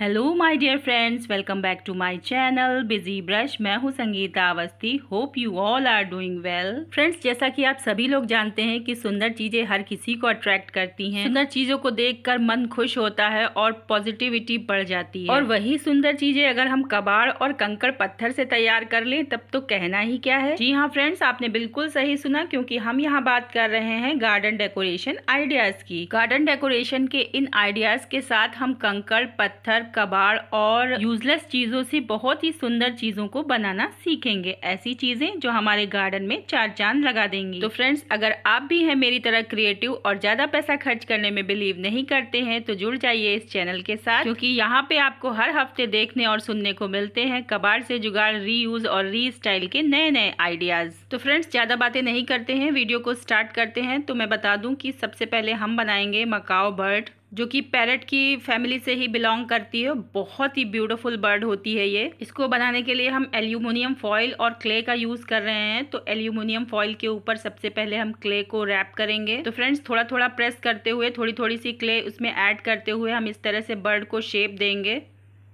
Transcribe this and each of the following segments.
hello my dear friends welcome back to my channel busy brush मैं हूँ Sangeeta Awasthi hope you all are doing well friends जैसा कि आप सभी लोग जानते हैं कि सुंदर चीज़ें हर किसी को अट्रैक्ट करती हैं सुंदर चीज़ों को देखकर मन खुश होता है और पॉजिटिविटी बढ़ जाती है और वही सुंदर चीज़ें अगर हम कबाड़ और कंकड़ पत्थर से तैयार कर ले तब तो कहना ही क्या है जी हाँ फ्रेंड्स आपने बिल्कुल सही सुना क्यूँकी हम यहाँ बात कर रहे हैं गार्डन डेकोरेशन आइडियाज़ की गार्डन डेकोरेशन के इन आइडियाज़ के साथ हम कंकड़ पत्थर कबाड़ और यूजलेस चीज़ों से बहुत ही सुंदर चीज़ों को बनाना सीखेंगे ऐसी चीज़ें जो हमारे गार्डन में चार चांद लगा देंगी तो फ्रेंड्स अगर आप भी हैं मेरी तरह क्रिएटिव और ज़्यादा पैसा खर्च करने में बिलीव नहीं करते हैं तो जुड़ जाइए इस चैनल के साथ क्योंकि यहाँ पे आपको हर हफ्ते देखने और सुनने को मिलते हैं कबाड़ से जुगाड़ री और री स्टाइल के नए नए आइडियाज़ तो फ्रेंड्स ज़्यादा बातें नहीं करते हैं वीडियो को स्टार्ट करते हैं तो मैं बता दूँ कि सबसे पहले हम बनाएंगे मकाओ बर्ड जो कि पैरट की फैमिली से ही बिलोंग करती है बहुत ही ब्यूटीफुल बर्ड होती है ये इसको बनाने के लिए हम एल्यूमिनियम फॉइल और क्ले का यूज़ कर रहे हैं तो एल्यूमिनियम फॉइल के ऊपर सबसे पहले हम क्ले को रैप करेंगे तो फ्रेंड्स थोड़ा थोड़ा प्रेस करते हुए थोड़ी थोड़ी सी क्ले उसमें ऐड करते हुए हम इस तरह से बर्ड को शेप देंगे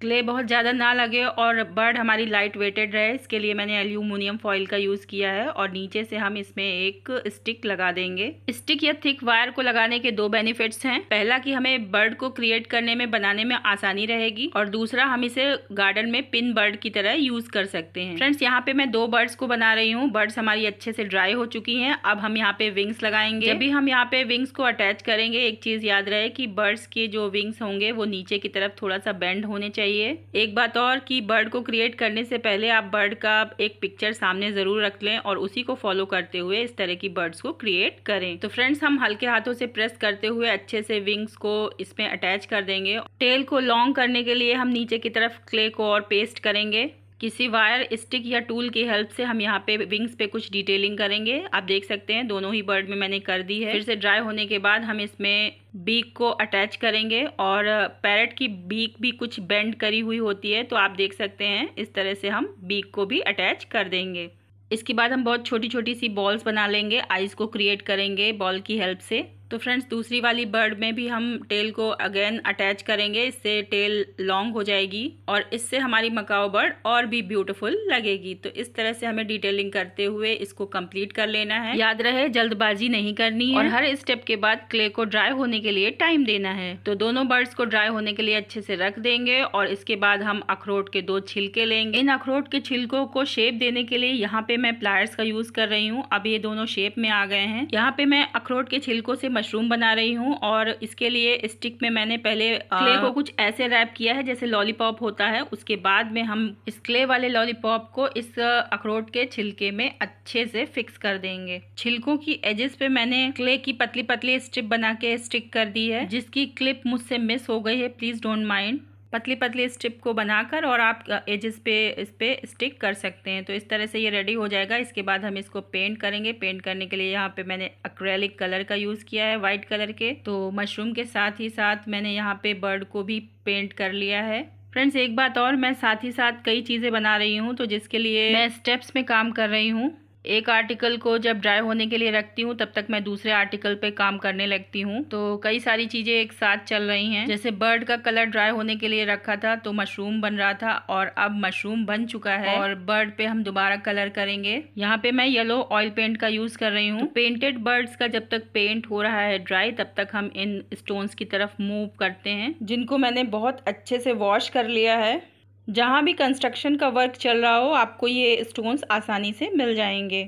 क्ले बहुत ज़्यादा ना लगे और बर्ड हमारी लाइट वेटेड रहे इसके लिए मैंने एल्यूमिनियम फॉइल का यूज़ किया है और नीचे से हम इसमें एक स्टिक लगा देंगे स्टिक या थिक वायर को लगाने के दो बेनिफिट्स हैं पहला कि हमें बर्ड को क्रिएट करने में बनाने में आसानी रहेगी और दूसरा हम इसे गार्डन में पिन बर्ड की तरह यूज़ कर सकते हैं फ्रेंड्स यहाँ पे मैं दो बर्ड्स को बना रही हूँ बर्ड्स हमारी अच्छे से ड्राई हो चुकी हैं अब हम यहाँ पे विंग्स लगाएंगे अभी हम यहाँ पे विंग्स को अटैच करेंगे एक चीज़ याद रहे कि बर्ड्स के जो विंग्स होंगे वो नीचे की तरफ थोड़ा सा बेंड होने चाहिए चाहिए एक बात और कि बर्ड को क्रिएट करने से पहले आप बर्ड का एक पिक्चर सामने ज़रूर रख लें और उसी को फॉलो करते हुए इस तरह की बर्ड्स को क्रिएट करें तो फ्रेंड्स हम हल्के हाथों से प्रेस करते हुए अच्छे से विंग्स को इसमें अटैच कर देंगे टेल को लॉन्ग करने के लिए हम नीचे की तरफ क्ले को और पेस्ट करेंगे किसी वायर स्टिक या टूल की हेल्प से हम यहाँ पे विंग्स पे कुछ डिटेलिंग करेंगे आप देख सकते हैं दोनों ही बर्ड में मैंने कर दी है फिर से ड्राई होने के बाद हम इसमें बीक को अटैच करेंगे और पैरट की बीक भी कुछ बेंड करी हुई होती है तो आप देख सकते हैं इस तरह से हम बीक को भी अटैच कर देंगे इसके बाद हम बहुत छोटी छोटी सी बॉल्स बना लेंगे आइज़ को क्रिएट करेंगे बॉल की हेल्प से तो फ्रेंड्स दूसरी वाली बर्ड में भी हम टेल को अगेन अटैच करेंगे इससे टेल लॉन्ग हो जाएगी और इससे हमारी मकाओ बर्ड और भी ब्यूटीफुल लगेगी तो इस तरह से हमें डिटेलिंग करते हुए इसको कंप्लीट कर लेना है याद रहे जल्दबाजी नहीं करनी है और हर स्टेप के बाद क्ले को ड्राई होने के लिए टाइम देना है तो दोनों बर्ड्स को ड्राई होने के लिए अच्छे से रख देंगे और इसके बाद हम अखरोट के दो छिलके लेंगे इन अखरोट के छिलकों को शेप देने के लिए यहाँ पे मैं प्लायर्स का यूज कर रही हूँ अब ये दोनों शेप में आ गए हैं यहाँ पे मैं अखरोट के छिलकों से मशरूम बना रही हूँ और इसके लिए स्टिक में मैंने पहले क्ले को कुछ ऐसे रैप किया है जैसे लॉलीपॉप होता है उसके बाद में हम इस क्ले वाले लॉलीपॉप को इस अखरोट के छिलके में अच्छे से फिक्स कर देंगे छिलकों की एजेस पे मैंने क्ले की पतली पतली स्ट्रिप बना के स्टिक कर दी है जिसकी क्लिप मुझसे मिस हो गई है प्लीज डोंट माइंड पतली पतली स्ट्रिप को बनाकर और आप एजेस पे इस पर स्टिक कर सकते हैं तो इस तरह से ये रेडी हो जाएगा इसके बाद हम इसको पेंट करेंगे पेंट करने के लिए यहाँ पे मैंने अक्रेलिक कलर का यूज़ किया है वाइट कलर के तो मशरूम के साथ ही साथ मैंने यहाँ पे बर्ड को भी पेंट कर लिया है फ्रेंड्स एक बात और मैं साथ ही साथ कई चीज़ें बना रही हूँ तो जिसके लिए मैं स्टेप्स में काम कर रही हूँ एक आर्टिकल को जब ड्राई होने के लिए रखती हूँ तब तक मैं दूसरे आर्टिकल पे काम करने लगती हूँ तो कई सारी चीज़ें एक साथ चल रही हैं जैसे बर्ड का कलर ड्राई होने के लिए रखा था तो मशरूम बन रहा था और अब मशरूम बन चुका है और बर्ड पे हम दोबारा कलर करेंगे यहाँ पे मैं येलो ऑयल पेंट का यूज़ कर रही हूँ तो पेंटेड बर्ड्स का जब तक पेंट हो रहा है ड्राई तब तक हम इन स्टोन्स की तरफ मूव करते हैं जिनको मैंने बहुत अच्छे से वॉश कर लिया है जहाँ भी कंस्ट्रक्शन का वर्क चल रहा हो आपको ये स्टोन्स आसानी से मिल जाएंगे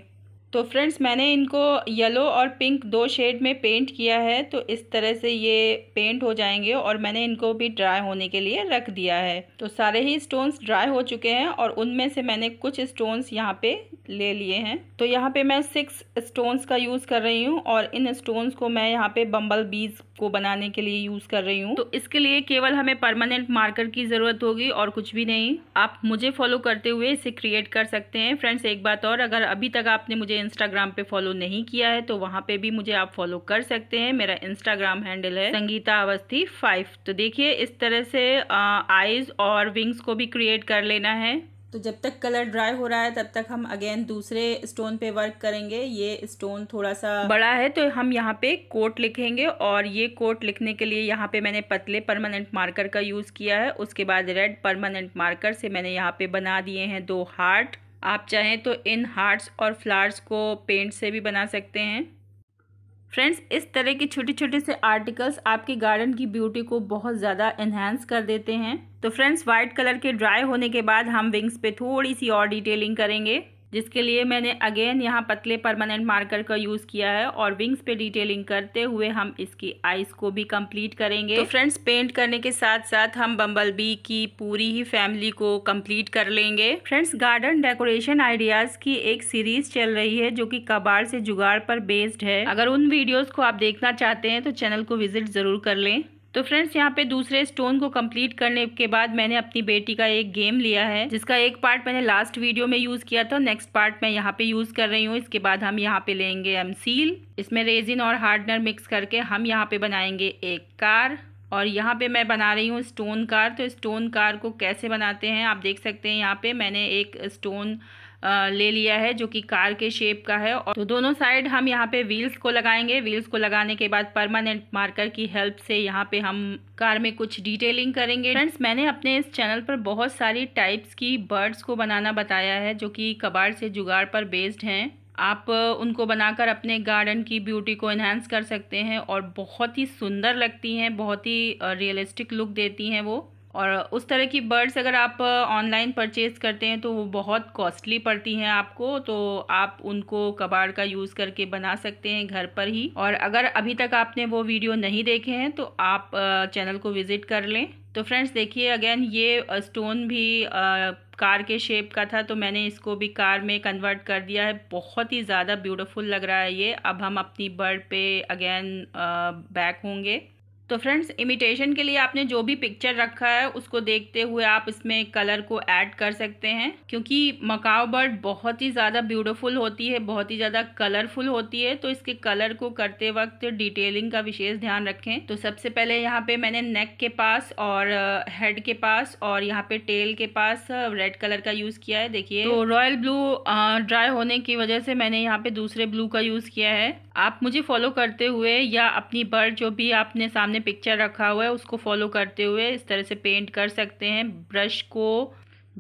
तो फ्रेंड्स मैंने इनको येलो और पिंक दो शेड में पेंट किया है तो इस तरह से ये पेंट हो जाएंगे और मैंने इनको भी ड्राई होने के लिए रख दिया है तो सारे ही स्टोन्स ड्राई हो चुके हैं और उनमें से मैंने कुछ स्टोन्स यहाँ पे ले लिए हैं तो यहाँ पे मैं सिक्स स्टोन्स का यूज़ कर रही हूँ और इन स्टोन्स को मैं यहाँ पे बम्बल बीज को बनाने के लिए यूज़ कर रही हूँ तो इसके लिए केवल हमें परमानेंट मार्कर की ज़रूरत होगी और कुछ भी नहीं आप मुझे फॉलो करते हुए इसे क्रिएट कर सकते हैं फ्रेंड्स एक बात और अगर अभी तक आपने मुझे इंस्टाग्राम पे फॉलो नहीं किया है तो वहाँ पे भी मुझे आप फॉलो कर सकते हैं मेरा इंस्टाग्राम हैंडल है संगीता अवस्थी फाइव तो देखिए इस तरह से आईज और विंग्स को भी क्रिएट कर लेना है तो जब तक कलर ड्राई हो रहा है तब तक हम अगेन दूसरे स्टोन पे वर्क करेंगे ये स्टोन थोड़ा सा बड़ा है तो हम यहाँ पे कोट लिखेंगे और ये कोट लिखने के लिए यहाँ पे मैंने पतले परमानेंट मार्कर का यूज़ किया है उसके बाद रेड परमानेंट मार्कर से मैंने यहाँ पे बना दिए हैं दो हार्ट आप चाहें तो इन हार्ट्स और फ्लावर्स को पेंट से भी बना सकते हैं फ्रेंड्स इस तरह के छोटे छोटे से आर्टिकल्स आपके गार्डन की ब्यूटी को बहुत ज़्यादा इन्हेंस कर देते हैं तो फ्रेंड्स वाइट कलर के ड्राई होने के बाद हम विंग्स पे थोड़ी सी और डिटेलिंग करेंगे जिसके लिए मैंने अगेन यहाँ पतले परमानेंट मार्कर का यूज़ किया है और विंग्स पे डिटेलिंग करते हुए हम इसकी आइज़ को भी कंप्लीट करेंगे तो फ्रेंड्स पेंट करने के साथ साथ हम बम्बल बी की पूरी ही फैमिली को कंप्लीट कर लेंगे फ्रेंड्स गार्डन डेकोरेशन आइडियाज़ की एक सीरीज चल रही है जो कि कबाड़ से जुगाड़ पर बेस्ड है अगर उन वीडियोज़ को आप देखना चाहते हैं तो चैनल को विजिट ज़रूर कर लें तो फ्रेंड्स यहाँ पे दूसरे स्टोन को कंप्लीट करने के बाद मैंने अपनी बेटी का एक गेम लिया है जिसका एक पार्ट मैंने लास्ट वीडियो में यूज़ किया था नेक्स्ट पार्ट मैं यहाँ पे यूज़ कर रही हूँ इसके बाद हम यहाँ पे लेंगे एम सील इसमें रेजिन और हार्डनर मिक्स करके हम यहाँ पे बनाएंगे एक कार और यहाँ पे मैं बना रही हूँ स्टोन कार तो स्टोन कार को कैसे बनाते हैं आप देख सकते हैं यहाँ पे मैंने एक स्टोन ले लिया है जो कि कार के शेप का है और तो दोनों साइड हम यहाँ पे व्हील्स को लगाएंगे व्हील्स को लगाने के बाद परमानेंट मार्कर की हेल्प से यहाँ पे हम कार में कुछ डिटेलिंग करेंगे फ्रेंड्स मैंने अपने इस चैनल पर बहुत सारी टाइप्स की बर्ड्स को बनाना बताया है जो कि कबाड़ से जुगाड़ पर बेस्ड हैं आप उनको बनाकर अपने गार्डन की ब्यूटी को इन्हांस कर सकते हैं और बहुत ही सुंदर लगती हैं बहुत ही रियलिस्टिक लुक देती हैं वो और उस तरह की बर्ड्स अगर आप ऑनलाइन परचेज़ करते हैं तो वो बहुत कॉस्टली पड़ती हैं आपको तो आप उनको कबाड़ का यूज़ करके बना सकते हैं घर पर ही और अगर अभी तक आपने वो वीडियो नहीं देखे हैं तो आप चैनल को विज़िट कर लें तो फ्रेंड्स देखिए अगेन ये स्टोन भी कार के शेप का था तो मैंने इसको भी कार में कन्वर्ट कर दिया है बहुत ही ज़्यादा ब्यूटीफुल लग रहा है ये अब हम अपनी बर्ड पे अगेन बैक होंगे तो फ्रेंड्स इमिटेशन के लिए आपने जो भी पिक्चर रखा है उसको देखते हुए आप इसमें कलर को ऐड कर सकते हैं क्योंकि मकाओ बर्ड बहुत ही ज़्यादा ब्यूटीफुल होती है बहुत ही ज़्यादा कलरफुल होती है तो इसके कलर को करते वक्त डिटेलिंग का विशेष ध्यान रखें तो सबसे पहले यहाँ पे मैंने नेक के पास और हेड uh, के पास और यहाँ पे टेल के पास रेड uh, कलर का यूज़ किया है देखिए तो रॉयल ब्लू ड्राई होने की वजह से मैंने यहाँ पे दूसरे ब्लू का यूज़ किया है आप मुझे फॉलो करते हुए या अपनी बर्ड जो भी आपने सामने मैंने पिक्चर रखा हुआ है उसको फॉलो करते हुए इस तरह से पेंट कर सकते हैं ब्रश को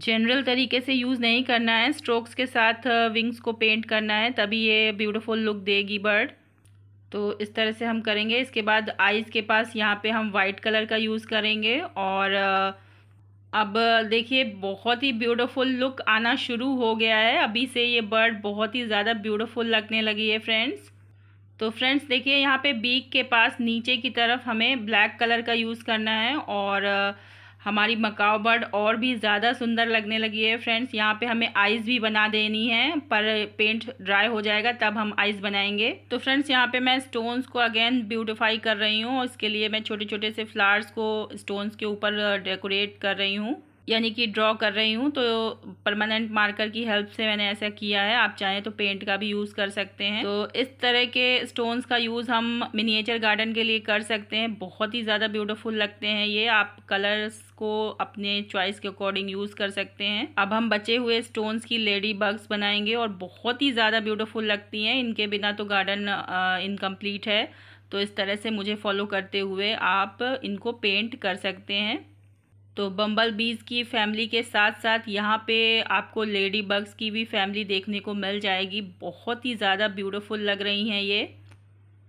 जनरल तरीके से यूज़ नहीं करना है स्ट्रोक्स के साथ विंग्स को पेंट करना है तभी ये ब्यूटीफुल लुक देगी बर्ड तो इस तरह से हम करेंगे इसके बाद आइज़ के पास यहाँ पे हम वाइट कलर का यूज़ करेंगे और अब देखिए बहुत ही ब्यूटीफुल लुक आना शुरू हो गया है अभी से ये बर्ड बहुत ही ज़्यादा ब्यूटीफुल लगने लगी है फ्रेंड्स तो फ्रेंड्स देखिए यहाँ पे बीक के पास नीचे की तरफ हमें ब्लैक कलर का यूज़ करना है और हमारी मकाव बर्ड और भी ज़्यादा सुंदर लगने लगी है फ्रेंड्स यहाँ पे हमें आइस भी बना देनी है पर पेंट ड्राई हो जाएगा तब हम आइस बनाएंगे तो फ्रेंड्स यहाँ पे मैं स्टोन्स को अगेन ब्यूटिफाई कर रही हूँ इसके लिए मैं छोटे छोटे से फ्लावर्स को स्टोन्स के ऊपर डेकोरेट कर रही हूँ यानी कि ड्रॉ कर रही हूँ तो परमानेंट मार्कर की हेल्प से मैंने ऐसा किया है आप चाहें तो पेंट का भी यूज़ कर सकते हैं तो इस तरह के स्टोन्स का यूज़ हम मिनिएचर गार्डन के लिए कर सकते हैं बहुत ही ज़्यादा ब्यूटीफुल लगते हैं ये आप कलर्स को अपने चॉइस के अकॉर्डिंग यूज़ कर सकते हैं अब हम बचे हुए स्टोन्स की लेडी बग्स बनाएंगे और बहुत ही ज़्यादा ब्यूटिफुल लगती हैं इनके बिना तो गार्डन इनकम्प्लीट है तो इस तरह से मुझे फॉलो करते हुए आप इनको पेंट कर सकते हैं तो बम्बल बीज की फैमिली के साथ साथ यहाँ पे आपको लेडी बग्स की भी फैमिली देखने को मिल जाएगी बहुत ही ज़्यादा ब्यूटीफुल लग रही हैं ये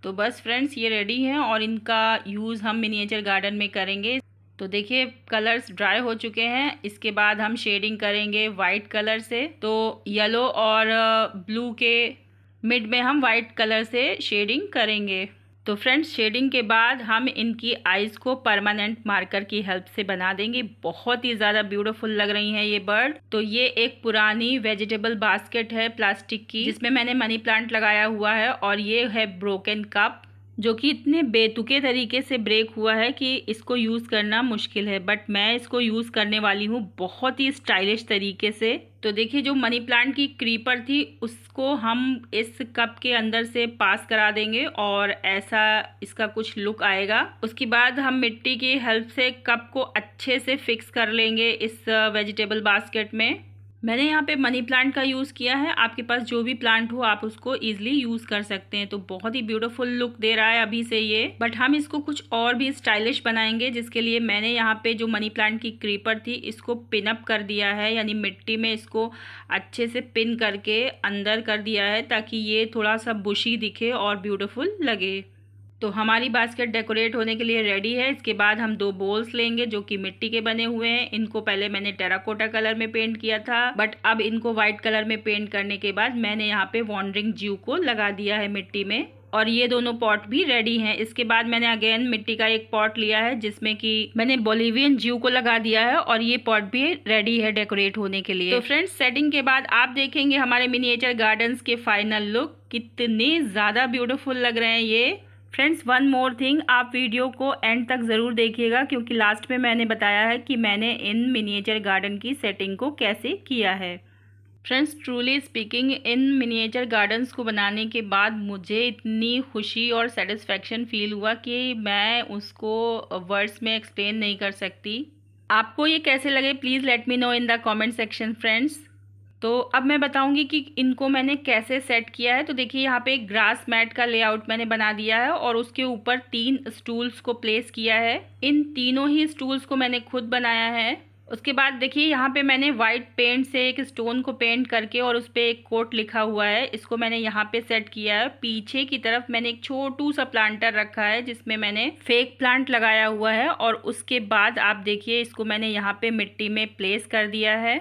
तो बस फ्रेंड्स ये रेडी हैं और इनका यूज़ हम मिनिएचर गार्डन में करेंगे तो देखिए कलर्स ड्राई हो चुके हैं इसके बाद हम शेडिंग करेंगे वाइट कलर से तो येलो और ब्लू uh, के मिड में हम वाइट कलर से शेडिंग करेंगे तो फ्रेंड्स शेडिंग के बाद हम इनकी आइज़ को परमानेंट मार्कर की हेल्प से बना देंगे बहुत ही ज़्यादा ब्यूटीफुल लग रही हैं ये बर्ड तो ये एक पुरानी वेजिटेबल बास्केट है प्लास्टिक की जिसमें मैंने मनी प्लांट लगाया हुआ है और ये है ब्रोकन कप जो कि इतने बेतुके तरीके से ब्रेक हुआ है कि इसको यूज़ करना मुश्किल है बट मैं इसको यूज़ करने वाली हूँ बहुत ही स्टाइलिश तरीके से तो देखिए जो मनी प्लांट की क्रीपर थी उसको हम इस कप के अंदर से पास करा देंगे और ऐसा इसका कुछ लुक आएगा उसके बाद हम मिट्टी की हेल्प से कप को अच्छे से फिक्स कर लेंगे इस वेजिटेबल uh, बास्केट में मैंने यहाँ पे मनी प्लांट का यूज़ किया है आपके पास जो भी प्लांट हो आप उसको ईजिली यूज़ कर सकते हैं तो बहुत ही ब्यूटीफुल लुक दे रहा है अभी से ये बट हम इसको कुछ और भी स्टाइलिश बनाएंगे जिसके लिए मैंने यहाँ पे जो मनी प्लांट की क्रीपर थी इसको पिनअप कर दिया है यानी मिट्टी में इसको अच्छे से पिन करके अंदर कर दिया है ताकि ये थोड़ा सा बुशी दिखे और ब्यूटिफुल लगे तो हमारी बास्केट डेकोरेट होने के लिए रेडी है इसके बाद हम दो बोल्स लेंगे जो कि मिट्टी के बने हुए हैं इनको पहले मैंने टेराकोटा कलर में पेंट किया था बट अब इनको व्हाइट कलर में पेंट करने के बाद मैंने यहाँ पे वॉन्ड्रिंग जीव को लगा दिया है मिट्टी में और ये दोनों पॉट भी रेडी हैं इसके बाद मैंने अगेन मिट्टी का एक पॉट लिया है जिसमें कि मैंने बोलिवियन जीव को लगा दिया है और ये पॉट भी रेडी है डेकोरेट होने के लिए तो फ्रेंड्स सेटिंग के बाद आप देखेंगे हमारे मिनिएचर गार्डन्स के फाइनल लुक कितने ज़्यादा ब्यूटीफुल लग रहे हैं ये फ्रेंड्स वन मोर थिंग आप वीडियो को एंड तक ज़रूर देखिएगा क्योंकि लास्ट में मैंने बताया है कि मैंने इन मिनिएचर गार्डन की सेटिंग को कैसे किया है फ्रेंड्स ट्रूली स्पीकिंग इन मिनिएचर गार्डन्स को बनाने के बाद मुझे इतनी खुशी और सेटिस्फेक्शन फील हुआ कि मैं उसको वर्ड्स में एक्सप्लेन नहीं कर सकती आपको ये कैसे लगे please let me know in the comment section friends तो अब मैं बताऊंगी कि इनको मैंने कैसे सेट किया है तो देखिए यहाँ पे एक ग्रास मैट का लेआउट मैंने बना दिया है और उसके ऊपर तीन स्टूल्स को प्लेस किया है इन तीनों ही स्टूल्स को मैंने खुद बनाया है उसके बाद देखिए यहाँ पे मैंने वाइट पेंट से एक स्टोन को पेंट करके और उस पर एक कोट लिखा हुआ है इसको मैंने यहाँ पे सेट किया है पीछे की तरफ मैंने एक छोटू सा प्लांटर रखा है जिसमें मैंने फेक प्लांट लगाया हुआ है और उसके बाद आप देखिए इसको मैंने यहाँ पे मिट्टी में प्लेस कर दिया है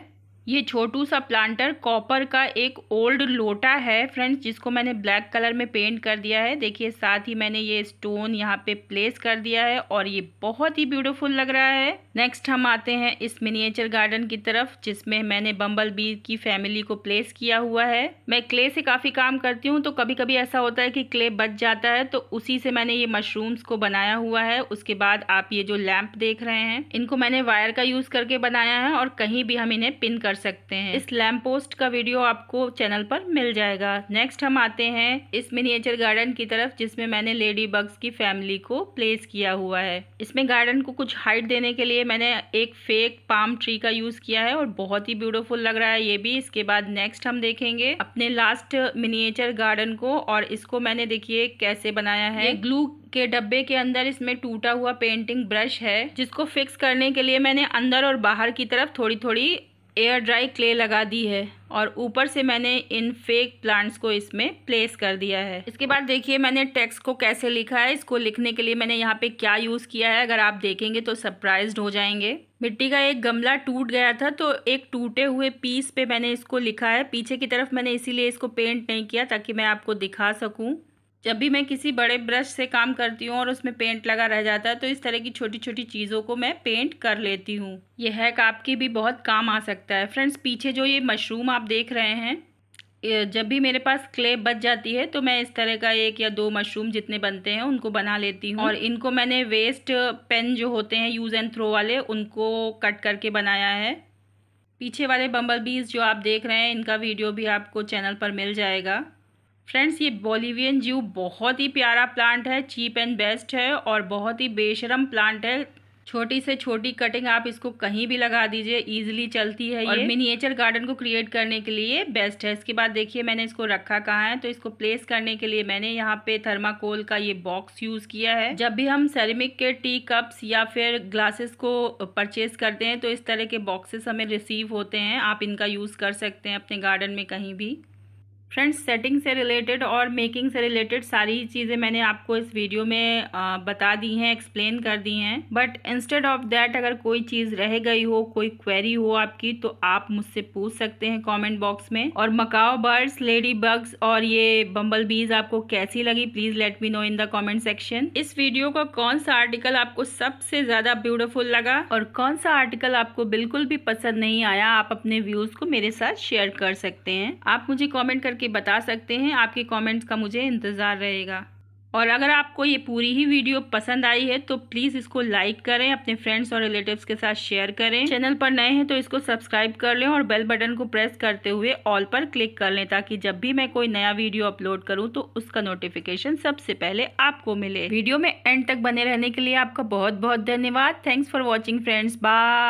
ये छोटू सा प्लांटर कॉपर का एक ओल्ड लोटा है फ्रेंड्स जिसको मैंने ब्लैक कलर में पेंट कर दिया है देखिए साथ ही मैंने ये स्टोन यहाँ पे प्लेस कर दिया है और ये बहुत ही ब्यूटीफुल लग रहा है नेक्स्ट हम आते हैं इस मिनिएचर गार्डन की तरफ जिसमें मैंने बम्बल बी की फैमिली को प्लेस किया हुआ है मैं क्ले से काफ़ी काम करती हूँ तो कभी कभी ऐसा होता है कि क्ले बच जाता है तो उसी से मैंने ये मशरूम्स को बनाया हुआ है उसके बाद आप ये जो लैंप देख रहे हैं इनको मैंने वायर का यूज़ करके बनाया है और कहीं भी हम इन्हें पिन कर सकते हैं इस लैम्प पोस्ट का वीडियो आपको चैनल पर मिल जाएगा नेक्स्ट हम आते हैं इस मिनिएचर गार्डन की तरफ जिसमें मैंने लेडी बग्स की फैमिली को प्लेस किया हुआ है इसमें गार्डन को कुछ हाइट देने के लिए लिए मैंने एक फेक पाम ट्री का यूज़ किया है और बहुत ही ब्यूटीफुल लग रहा है ये भी इसके बाद नेक्स्ट हम देखेंगे अपने लास्ट मिनिएचर गार्डन को और इसको मैंने देखिए कैसे बनाया है ग्लू के डब्बे के अंदर इसमें टूटा हुआ पेंटिंग ब्रश है जिसको फिक्स करने के लिए मैंने अंदर और बाहर की तरफ थोड़ी थोड़ी एयर ड्राई क्ले लगा दी है और ऊपर से मैंने इन फेक प्लांट्स को इसमें प्लेस कर दिया है इसके बाद देखिए मैंने टेक्स्ट को कैसे लिखा है इसको लिखने के लिए मैंने यहाँ पे क्या यूज़ किया है अगर आप देखेंगे तो सरप्राइज हो जाएंगे मिट्टी का एक गमला टूट गया था तो एक टूटे हुए पीस पे मैंने इसको लिखा है पीछे की तरफ मैंने इसीलिए इसको पेंट नहीं किया ताकि मैं आपको दिखा सकूँ जब भी मैं किसी बड़े ब्रश से काम करती हूँ और उसमें पेंट लगा रह जाता है तो इस तरह की छोटी छोटी चीज़ों को मैं पेंट कर लेती हूँ ये हैक आपके भी बहुत काम आ सकता है फ्रेंड्स पीछे जो ये मशरूम आप देख रहे हैं जब भी मेरे पास क्ले बच जाती है तो मैं इस तरह का एक या दो मशरूम जितने बनते हैं उनको बना लेती हूँ और इनको मैंने वेस्ट पेन जो होते हैं यूज़ एंड थ्रो वाले उनको कट करके बनाया है पीछे वाले बम्बल बीज जो आप देख रहे हैं इनका वीडियो भी आपको चैनल पर मिल जाएगा फ्रेंड्स ये बोलीवियन ज्यू बहुत ही प्यारा प्लांट है चीप एंड बेस्ट है और बहुत ही बेशरम प्लांट है छोटी से छोटी कटिंग आप इसको कहीं भी लगा दीजिए इजीली चलती है और ये मिनिएचर गार्डन को क्रिएट करने के लिए बेस्ट है इसके बाद देखिए मैंने इसको रखा कहाँ है तो इसको प्लेस करने के लिए मैंने यहाँ पे थर्माकोल का ये बॉक्स यूज किया है जब भी हम सेरेमिक के टी कप्स या फिर ग्लासेस को परचेज करते हैं तो इस तरह के बॉक्सेस हमें रिसीव होते हैं आप इनका यूज कर सकते हैं अपने गार्डन में कहीं भी फ्रेंड्स सेटिंग से रिलेटेड और मेकिंग से रिलेटेड सारी चीज़ें मैंने आपको इस वीडियो में बता दी हैं एक्सप्लेन कर दी हैं बट इंस्टेड ऑफ दैट अगर कोई चीज़ रह गई हो कोई क्वेरी हो आपकी तो आप मुझसे पूछ सकते हैं कमेंट बॉक्स में और मकाओ बर्ड्स लेडी बग्स और ये बम्बल बीज आपको कैसी लगी please let me know in the comment section इस वीडियो का कौन सा आर्टिकल आपको सबसे ज़्यादा ब्यूटिफुल लगा और कौन सा आर्टिकल आपको बिल्कुल भी पसंद नहीं आया आप अपने व्यूज़ को मेरे साथ शेयर कर सकते हैं आप मुझे कॉमेंट करके करके बता सकते हैं आपके कमेंट्स का मुझे इंतज़ार रहेगा और अगर आपको ये पूरी ही वीडियो पसंद आई है तो प्लीज़ इसको लाइक करें अपने फ्रेंड्स और रिलेटिव्स के साथ शेयर करें चैनल पर नए हैं तो इसको सब्सक्राइब कर लें और बेल बटन को प्रेस करते हुए ऑल पर क्लिक कर लें ताकि जब भी मैं कोई नया वीडियो अपलोड करूं तो उसका नोटिफिकेशन सबसे पहले आपको मिले वीडियो में एंड तक बने रहने के लिए आपका बहुत बहुत धन्यवाद thanks for watching friends bye